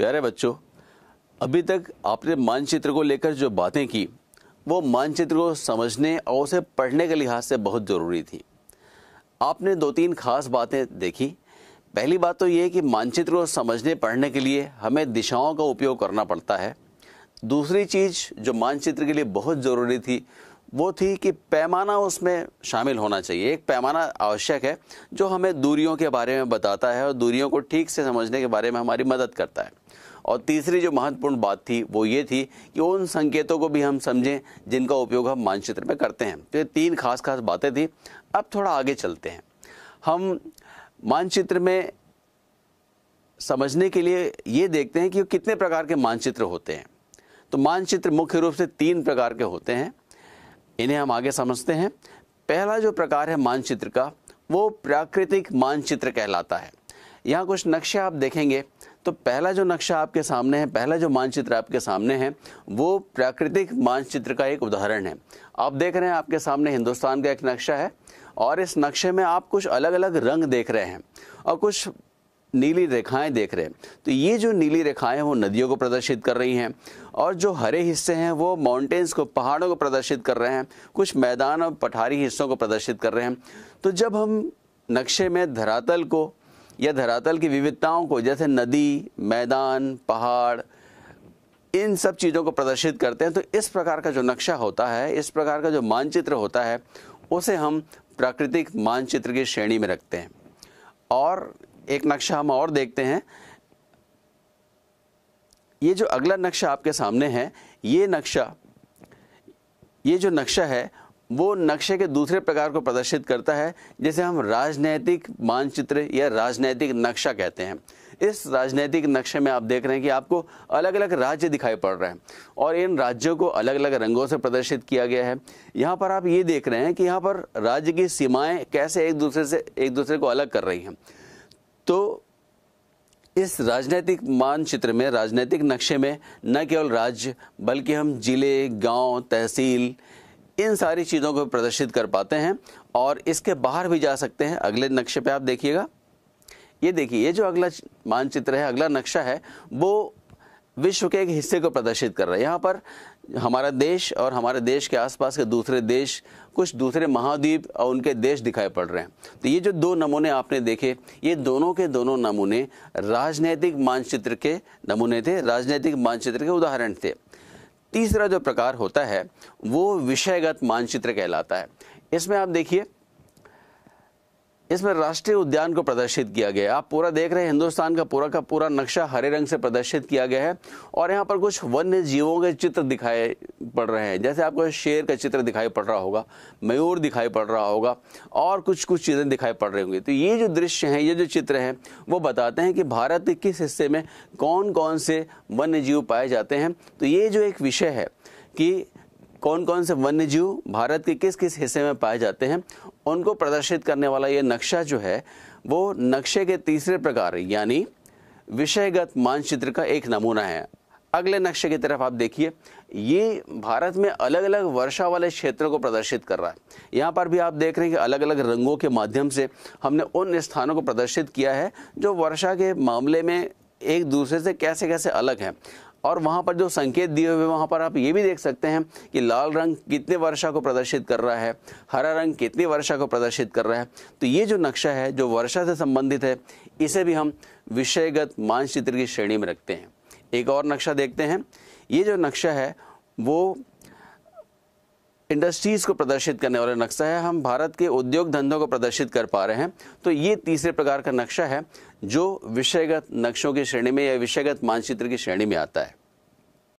प्यारे बच्चों अभी तक आपने मानचित्र को लेकर जो बातें की वो मानचित्र को समझने और उसे पढ़ने के लिहाज से बहुत ज़रूरी थी आपने दो तीन खास बातें देखी पहली बात तो ये कि मानचित्र को समझने पढ़ने के लिए हमें दिशाओं का उपयोग करना पड़ता है दूसरी चीज़ जो मानचित्र के लिए बहुत ज़रूरी थी वो थी कि पैमाना उसमें शामिल होना चाहिए एक पैमाना आवश्यक है जो हमें दूरियों के बारे में बताता है और दूरियों को ठीक से समझने के बारे में हमारी मदद करता है और तीसरी जो महत्वपूर्ण बात थी वो ये थी कि उन संकेतों को भी हम समझें जिनका उपयोग हम मानचित्र में करते हैं तो ये तीन खास खास बातें थी अब थोड़ा आगे चलते हैं हम मानचित्र में समझने के लिए ये देखते हैं कि कितने प्रकार के मानचित्र होते हैं तो मानचित्र मुख्य रूप से तीन प्रकार के होते हैं इन्हें हम आगे समझते हैं पहला जो प्रकार है मानचित्र का वो प्राकृतिक मानचित्र कहलाता है यहाँ कुछ नक्शे आप देखेंगे तो पहला जो नक्शा आपके सामने है पहला जो मानचित्र आपके सामने है वो प्राकृतिक मानचित्र का एक उदाहरण है आप देख रहे हैं आपके सामने हिंदुस्तान का एक नक्शा है और इस नक्शे में आप कुछ अलग अलग रंग देख रहे हैं और कुछ नीली रेखाएं देख रहे हैं तो ये जो नीली रेखाएं हैं वो नदियों को प्रदर्शित कर रही हैं और जो हरे हिस्से हैं वो माउंटेन्स को पहाड़ों को प्रदर्शित कर रहे हैं कुछ मैदान और पठारी हिस्सों को प्रदर्शित कर रहे हैं तो जब हम नक्शे में धरातल को या धरातल की विविधताओं को जैसे नदी मैदान पहाड़ इन सब चीज़ों को प्रदर्शित करते हैं तो इस प्रकार का जो नक्शा होता है इस प्रकार का जो मानचित्र होता है उसे हम प्राकृतिक मानचित्र की श्रेणी में रखते हैं और एक नक्शा हम और देखते हैं ये जो अगला नक्शा आपके सामने है ये नक्शा ये जो नक्शा है वो नक्शे के दूसरे प्रकार को प्रदर्शित करता है जिसे हम राजनैतिक मानचित्र या राजनैतिक नक्शा कहते हैं इस राजनैतिक नक्शे में आप देख रहे हैं कि आपको अलग अलग राज्य दिखाई पड़ रहे हैं और इन राज्यों को अलग अलग रंगों से प्रदर्शित किया गया है यहाँ पर आप ये देख रहे हैं कि यहाँ पर राज्य की सीमाएँ कैसे एक दूसरे से एक दूसरे को अलग कर रही हैं तो इस राजनीतिक मानचित्र में राजनीतिक नक्शे में न केवल राज्य बल्कि हम जिले गांव तहसील इन सारी चीज़ों को प्रदर्शित कर पाते हैं और इसके बाहर भी जा सकते हैं अगले नक्शे पे आप देखिएगा ये देखिए ये जो अगला मानचित्र है अगला नक्शा है वो विश्व के एक हिस्से को प्रदर्शित कर रहा है यहाँ पर हमारा देश और हमारे देश के आसपास के दूसरे देश कुछ दूसरे महाद्वीप और उनके देश दिखाई पड़ रहे हैं तो ये जो दो नमूने आपने देखे ये दोनों के दोनों नमूने राजनीतिक मानचित्र के नमूने थे राजनीतिक मानचित्र के उदाहरण थे तीसरा जो प्रकार होता है वो विषयगत मानचित्र कहलाता है इसमें आप देखिए इसमें राष्ट्रीय उद्यान को प्रदर्शित किया गया आप पूरा देख रहे हैं हिंदुस्तान का पूरा का पूरा नक्शा हरे रंग से प्रदर्शित किया गया है और यहाँ पर कुछ वन्य जीवों के चित्र दिखाए पड़ रहे हैं जैसे आपको शेर का चित्र दिखाई पड़ रहा होगा मयूर दिखाई पड़ रहा होगा और कुछ कुछ चीज़ें दिखाई पड़ रही होंगी तो ये जो दृश्य हैं ये जो चित्र हैं वो बताते हैं कि भारत के किस हिस्से में कौन कौन से वन्य जीव पाए जाते हैं तो ये जो एक विषय है कि कौन कौन से वन्य जीव भारत के किस किस हिस्से में पाए जाते हैं उनको प्रदर्शित करने वाला ये नक्शा जो है वो नक्शे के तीसरे प्रकार यानी विषयगत मानचित्र का एक नमूना है अगले नक्शे की तरफ आप देखिए ये भारत में अलग अलग वर्षा वाले क्षेत्रों को प्रदर्शित कर रहा है यहाँ पर भी आप देख रहे हैं कि अलग अलग रंगों के माध्यम से हमने उन स्थानों को प्रदर्शित किया है जो वर्षा के मामले में एक दूसरे से कैसे कैसे अलग हैं और वहाँ पर जो संकेत दिए हुए वहाँ पर आप ये भी देख सकते हैं कि लाल रंग कितने वर्षा को प्रदर्शित कर रहा है हरा रंग कितनी वर्षा को प्रदर्शित कर रहा है तो ये जो नक्शा है जो वर्षा से संबंधित है इसे भी हम विषयगत मानचित्र की श्रेणी में रखते हैं एक और नक्शा देखते हैं ये जो नक्शा है वो इंडस्ट्रीज़ को प्रदर्शित करने वाला नक्शा है हम भारत के उद्योग धंधों को प्रदर्शित कर पा रहे हैं तो ये तीसरे प्रकार का नक्शा है जो विषयगत नक्शों की श्रेणी में या विषयगत मानचित्र की श्रेणी में आता है